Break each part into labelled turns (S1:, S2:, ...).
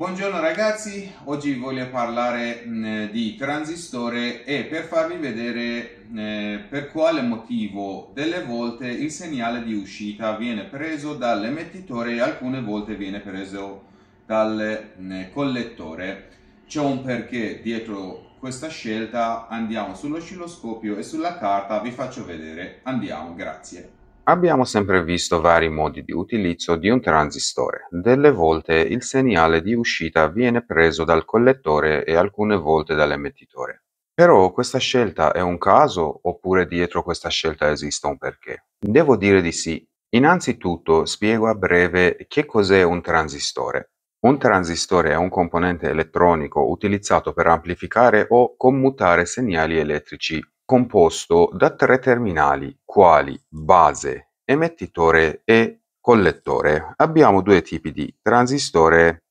S1: Buongiorno ragazzi, oggi voglio parlare mh, di transistore e per farvi vedere mh, per quale motivo delle volte il segnale di uscita viene preso dall'emettitore e alcune volte viene preso dal mh, collettore. C'è un perché dietro questa scelta, andiamo sull'oscilloscopio e sulla carta, vi faccio vedere. Andiamo, grazie. Abbiamo sempre visto vari modi di utilizzo di un transistore, delle volte il segnale di uscita viene preso dal collettore e alcune volte dall'emettitore. Però questa scelta è un caso oppure dietro questa scelta esiste un perché? Devo dire di sì. Innanzitutto spiego a breve che cos'è un transistore. Un transistore è un componente elettronico utilizzato per amplificare o commutare segnali elettrici composto da tre terminali quali base, emettitore e collettore. Abbiamo due tipi di transistore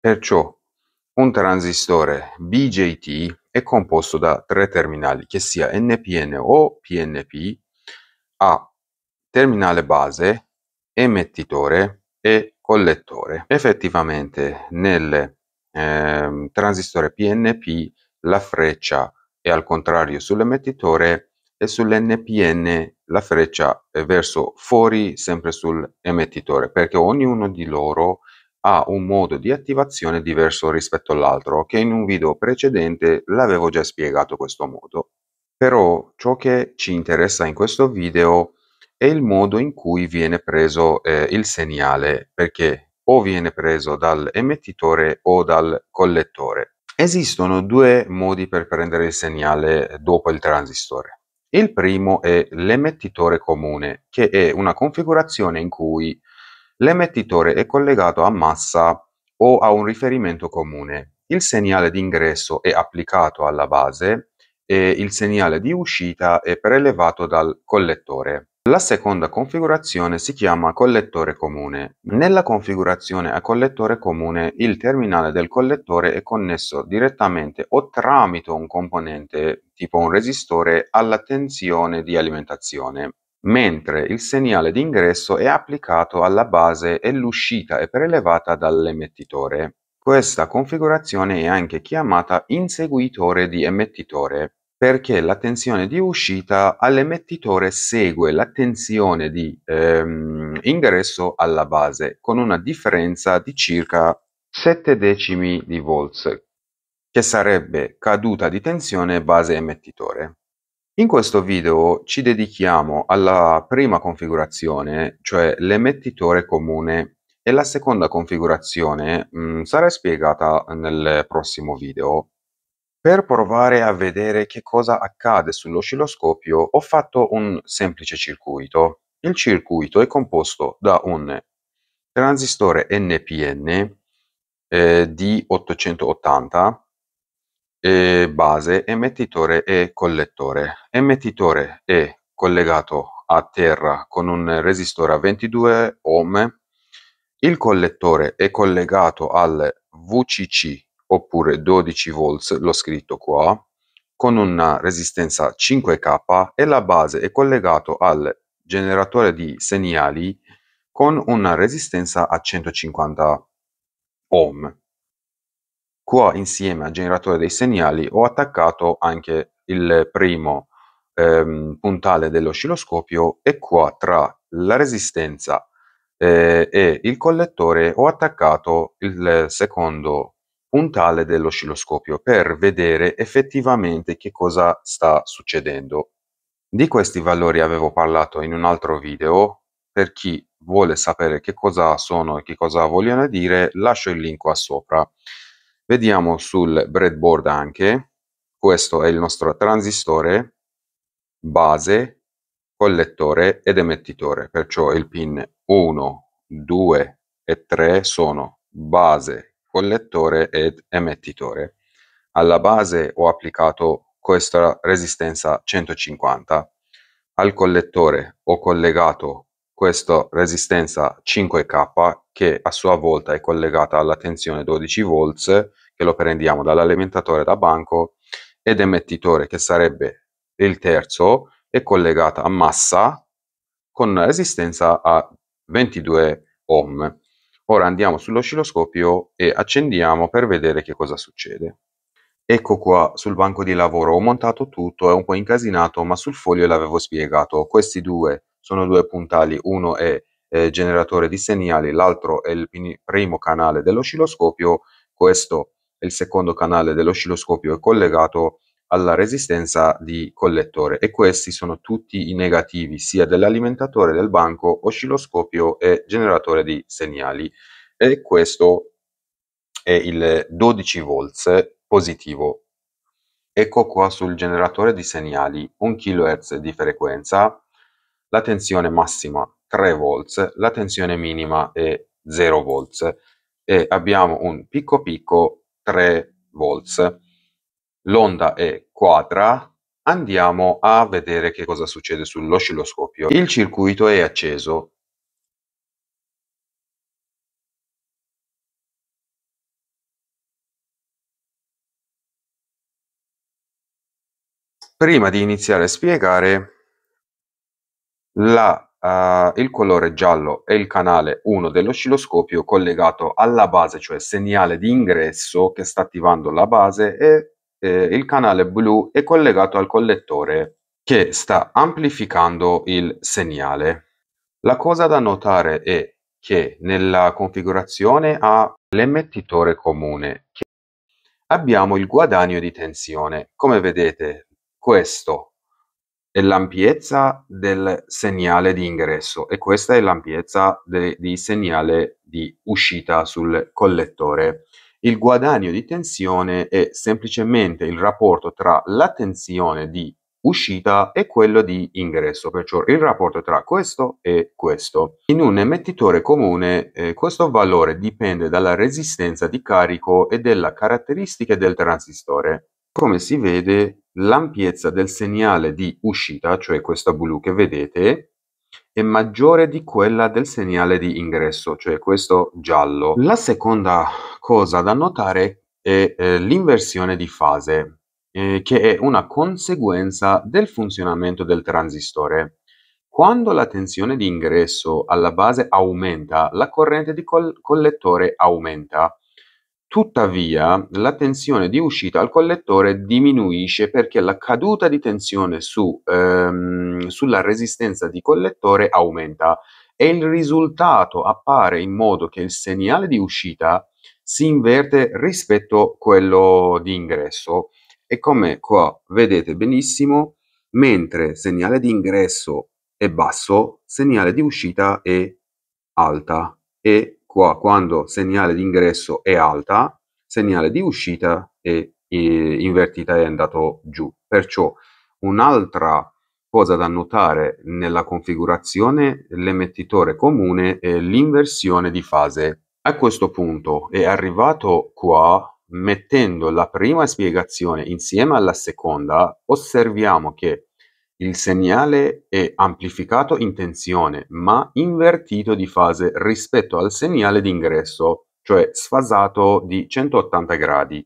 S1: Perciò un transistore BJT è composto da tre terminali, che sia NPN o PNP, a terminale base, emettitore e col lettore. Effettivamente nel eh, transistore PNP la freccia è al contrario sull'emettitore e sull'NPN la freccia è verso fuori sempre sull'emettitore perché ognuno di loro ha un modo di attivazione diverso rispetto all'altro che in un video precedente l'avevo già spiegato questo modo però ciò che ci interessa in questo video è è il modo in cui viene preso eh, il segnale, perché o viene preso dall'emettitore o dal collettore. Esistono due modi per prendere il segnale dopo il transistore. Il primo è l'emettitore comune, che è una configurazione in cui l'emettitore è collegato a massa o a un riferimento comune. Il segnale d'ingresso è applicato alla base e il segnale di uscita è prelevato dal collettore. La seconda configurazione si chiama collettore comune. Nella configurazione a collettore comune il terminale del collettore è connesso direttamente o tramite un componente tipo un resistore alla tensione di alimentazione, mentre il segnale d'ingresso è applicato alla base e l'uscita è prelevata dall'emettitore. Questa configurazione è anche chiamata inseguitore di emettitore perché la tensione di uscita all'emettitore segue la tensione di ehm, ingresso alla base con una differenza di circa 7 decimi di volts, che sarebbe caduta di tensione base emettitore. In questo video ci dedichiamo alla prima configurazione, cioè l'emettitore comune, e la seconda configurazione mh, mm, sarà spiegata nel prossimo video. Per provare a vedere che cosa accade sull'oscilloscopio ho fatto un semplice circuito. Il circuito è composto da un transistore NPN eh, di 880 eh, base, emettitore e collettore. Emettitore è collegato a terra con un resistore a 22 ohm. Il collettore è collegato al VCC oppure 12 volts, l'ho scritto qua, con una resistenza 5K e la base è collegata al generatore di segnali con una resistenza a 150 ohm. Qua insieme al generatore dei segnali ho attaccato anche il primo ehm, puntale dell'oscilloscopio e qua tra la resistenza eh, e il collettore ho attaccato il secondo puntale dell'oscilloscopio per vedere effettivamente che cosa sta succedendo. Di questi valori avevo parlato in un altro video, per chi vuole sapere che cosa sono e che cosa vogliono dire lascio il link qua sopra. Vediamo sul breadboard anche, questo è il nostro transistore, base, collettore ed emettitore, perciò il pin 1, 2 e 3 sono base, collettore ed emettitore. Alla base ho applicato questa resistenza 150, al collettore ho collegato questa resistenza 5K che a sua volta è collegata alla tensione 12 V che lo prendiamo dall'alimentatore da banco ed emettitore che sarebbe il terzo è collegata a massa con resistenza a 22 ohm. Ora andiamo sull'oscilloscopio e accendiamo per vedere che cosa succede. Ecco qua, sul banco di lavoro ho montato tutto, è un po' incasinato, ma sul foglio l'avevo spiegato. Questi due sono due puntali, uno è eh, generatore di segnali, l'altro è il primo canale dell'oscilloscopio, questo è il secondo canale dell'oscilloscopio, è collegato alla resistenza di collettore e questi sono tutti i negativi sia dell'alimentatore del banco, oscilloscopio e generatore di segnali e questo è il 12 volts positivo. Ecco qua sul generatore di segnali 1 kHz di frequenza, la tensione massima 3 volts, la tensione minima è 0 volts e abbiamo un picco picco 3 volts l'onda è quadra, andiamo a vedere che cosa succede sull'oscilloscopio. Il circuito è acceso. Prima di iniziare a spiegare, la, uh, il colore giallo è il canale 1 dell'oscilloscopio collegato alla base, cioè segnale di ingresso che sta attivando la base e eh, il canale blu è collegato al collettore che sta amplificando il segnale. La cosa da notare è che nella configurazione ha l'emettitore comune abbiamo il guadagno di tensione. Come vedete, questo è l'ampiezza del segnale di ingresso e questa è l'ampiezza di segnale di uscita sul collettore. Il guadagno di tensione è semplicemente il rapporto tra la tensione di uscita e quello di ingresso, perciò il rapporto tra questo e questo. In un emettitore comune eh, questo valore dipende dalla resistenza di carico e delle caratteristica del transistore. Come si vede, l'ampiezza del segnale di uscita, cioè questa blu che vedete, è maggiore di quella del segnale di ingresso, cioè questo giallo. La seconda cosa da notare è eh, l'inversione di fase, eh, che è una conseguenza del funzionamento del transistore. Quando la tensione di ingresso alla base aumenta, la corrente di col- collettore aumenta Tuttavia, la tensione di uscita al collettore diminuisce perché la caduta di tensione su, ehm, sulla resistenza di collettore aumenta e il risultato appare in modo che il segnale di uscita si inverte rispetto a quello di ingresso e come qua vedete benissimo, mentre segnale di ingresso è basso, segnale di uscita è alta e qua quando segnale di ingresso è alta, segnale di uscita è invertita e è andato giù. Perciò un'altra cosa da notare nella configurazione l'emettitore comune è l'inversione di fase. A questo punto è arrivato qua mettendo la prima spiegazione insieme alla seconda, osserviamo che il segnale è amplificato in tensione, ma invertito di fase rispetto al segnale d'ingresso, cioè sfasato di 180 gradi.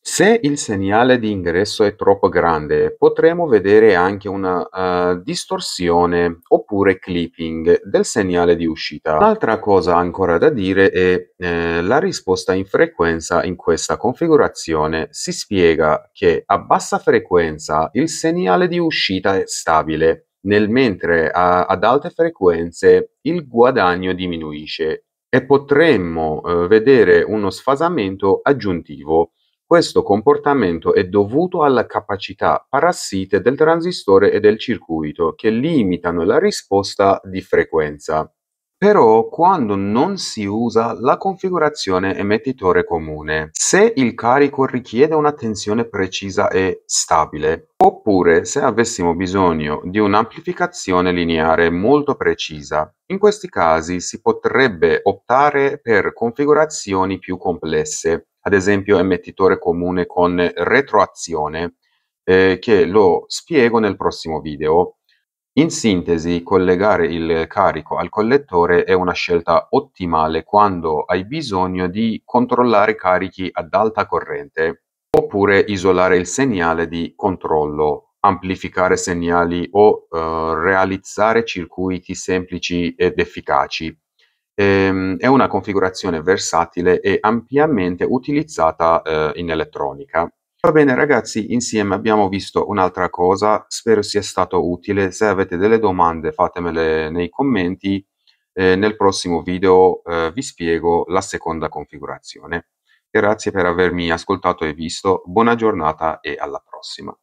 S1: Se il segnale di ingresso è troppo grande, potremo vedere anche una uh, distorsione oppure clipping del segnale di uscita. L'altra cosa ancora da dire è eh, la risposta in frequenza in questa configurazione si spiega che a bassa frequenza il segnale di uscita è stabile, nel mentre a, ad alte frequenze il guadagno diminuisce e potremmo eh, vedere uno sfasamento aggiuntivo questo comportamento è dovuto alla capacità parassite del transistore e del circuito, che limitano la risposta di frequenza però quando non si usa la configurazione emettitore comune. Se il carico richiede un'attenzione precisa e stabile, oppure se avessimo bisogno di un'amplificazione lineare molto precisa. In questi casi si potrebbe optare per configurazioni più complesse, ad esempio emettitore comune con retroazione, eh, che lo spiego nel prossimo video. In sintesi, collegare il carico al collettore è una scelta ottimale quando hai bisogno di controllare carichi ad alta corrente, oppure isolare il segnale di controllo, amplificare segnali o eh, realizzare circuiti semplici ed efficaci. Ehm, è una configurazione versatile e ampiamente utilizzata eh, in elettronica. Va bene ragazzi, insieme abbiamo visto un'altra cosa, spero sia stato utile, se avete delle domande fatemele nei commenti, eh, nel prossimo video eh, vi spiego la seconda configurazione. Grazie per avermi ascoltato e visto, buona giornata e alla prossima.